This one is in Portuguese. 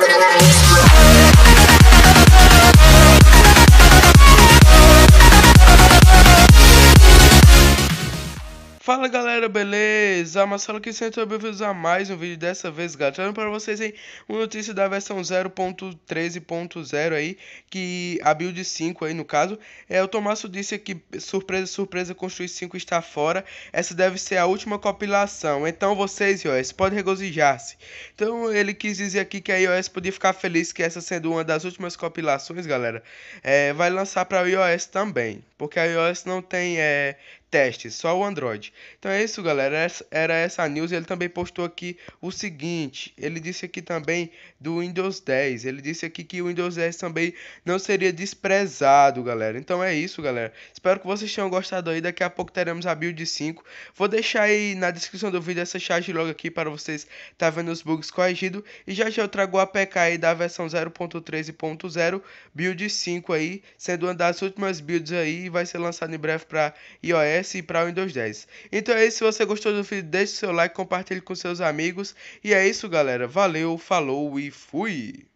Gracias. Fala galera, beleza? Marcelo aqui, sejam bem-vindos a mais um vídeo dessa vez, galera para vocês aí uma notícia da versão 0.13.0 aí, que a build 5 aí no caso, é o Tomasso disse que surpresa, surpresa, construir 5 está fora, essa deve ser a última compilação, então vocês, iOS, podem regozijar-se. Então ele quis dizer aqui que a iOS podia ficar feliz que essa sendo uma das últimas compilações, galera, é, vai lançar para o iOS também, porque a iOS não tem é, teste, só o Android. Então é isso, galera. Era essa news. Ele também postou aqui o seguinte: ele disse aqui também do Windows 10. Ele disse aqui que o Windows 10 também não seria desprezado, galera. Então é isso, galera. Espero que vocês tenham gostado aí. Daqui a pouco teremos a build 5. Vou deixar aí na descrição do vídeo essa charge logo aqui para vocês tá vendo os bugs corrigidos. E já já eu trago a APK aí da versão 0.13.0, build 5 aí, sendo uma das últimas builds aí. vai ser lançado em breve para iOS iOS e para o Windows 10. Então é isso, se você gostou do vídeo, deixe seu like, compartilhe com seus amigos. E é isso, galera. Valeu, falou e fui!